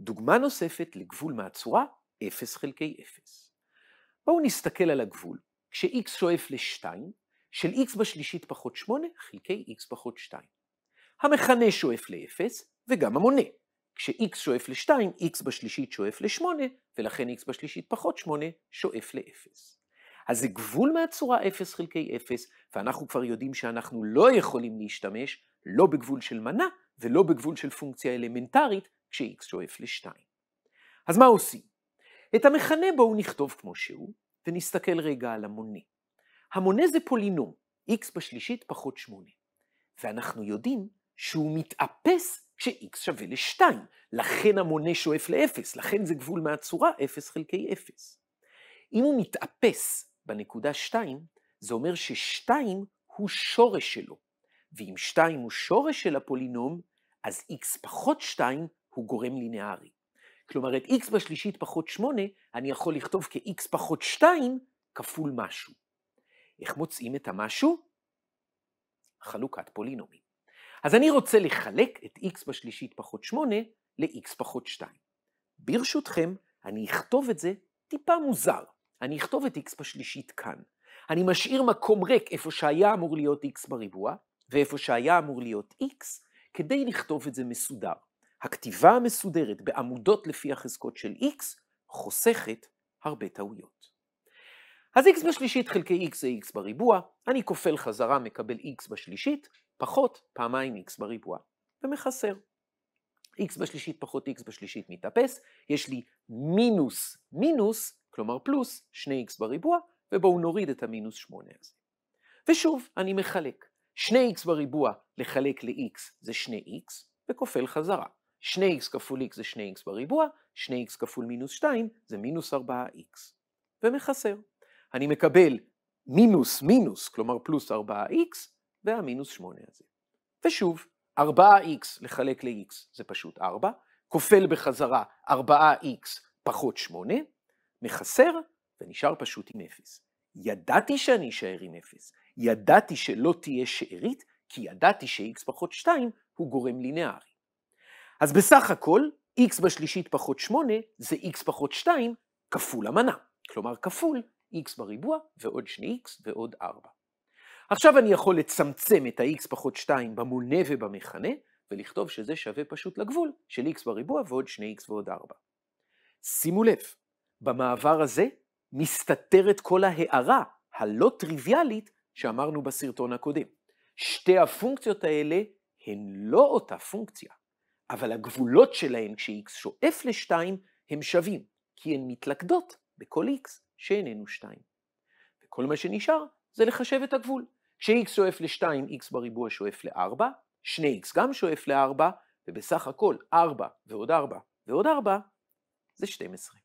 דוגמה נוספת לגבול מהצורה 0 חלקי 0. בואו נסתכל על הגבול. כש-x שואף ל-2, של x בשלישית פחות 8 חלקי x פחות 2. המכנה שואף ל-0 וגם המונה. כש-x שואף ל-2, x בשלישית שואף ל-8, ולכן x בשלישית פחות 8 שואף ל-0. אז זה גבול מהצורה 0 חלקי 0, ואנחנו כבר יודעים שאנחנו לא יכולים להשתמש לא בגבול של מנה ולא בגבול של פונקציה אלמנטרית כש-x שואף ל-2. אז מה עושים? את המכנה בואו נכתוב כמו שהוא, ונסתכל רגע על המונה. המונה זה פולינום, x בשלישית פחות 8. ואנחנו יודעים שהוא מתאפס כש-x שווה ל-2, לכן המונה שואף ל-0, לכן זה גבול מהצורה 0 חלקי 0. אם הוא מתאפס בנקודה 2, זה אומר ש-2 הוא שורש שלו, ואם 2 הוא שורש של הפולינום, אז x פחות 2 הוא גורם לינארי. כלומר, את x בשלישית פחות 8, אני יכול לכתוב כ-x פחות 2 כפול משהו. איך מוצאים את המשהו? חלוקת פולינומים. אז אני רוצה לחלק את x בשלישית פחות 8 ל-x פחות 2. ברשותכם, אני אכתוב את זה טיפה מוזר. אני אכתוב את x בשלישית כאן. אני משאיר מקום ריק איפה שהיה אמור להיות x בריבוע, ואיפה שהיה אמור להיות x, כדי לכתוב את זה מסודר. הכתיבה המסודרת בעמודות לפי החזקות של x חוסכת הרבה טעויות. אז x בשלישית חלקי x זה x בריבוע, אני כופל חזרה מקבל x בשלישית, פחות פעמיים x בריבוע, ומחסר. x בשלישית פחות x בשלישית מתאפס, יש לי מינוס מינוס, כלומר פלוס 2x בריבוע, ובואו נוריד את המינוס 8 הזה. ושוב, אני מחלק. 2x בריבוע לחלק ל-x זה 2x, וכופל חזרה. 2x כפול x זה 2x בריבוע, 2x כפול מינוס 2 זה מינוס 4x. ומחסר. אני מקבל מינוס מינוס, כלומר פלוס 4x, והמינוס 8 הזה. ושוב, 4x לחלק ל-x זה פשוט 4, כופל בחזרה 4x פחות 8, מחסר, ונשאר פשוט עם 0. ידעתי שאני אשאר עם 0, ידעתי שלא תהיה שארית, כי ידעתי ש-x פחות 2 הוא גורם לינארי. אז בסך הכל, x בשלישית פחות 8 זה x פחות 2 כפול המנה. כלומר כפול x בריבוע ועוד 2x ועוד 4. עכשיו אני יכול לצמצם את ה-x פחות 2 במונה ובמכנה, ולכתוב שזה שווה פשוט לגבול של x בריבוע ועוד 2x ועוד 4. שימו לב, במעבר הזה מסתתרת כל ההערה הלא טריוויאלית שאמרנו בסרטון הקודם. שתי הפונקציות האלה הן לא אותה פונקציה. אבל הגבולות שלהן כש-x שואף ל-2 הם שווים, כי הן מתלכדות בכל x שאיננו 2. וכל מה שנשאר זה לחשב את הגבול. כש-x שואף ל-2, x בריבוע שואף ל-4, 2x גם שואף ל-4, ובסך הכל 4 ועוד 4 ועוד 4 זה 12.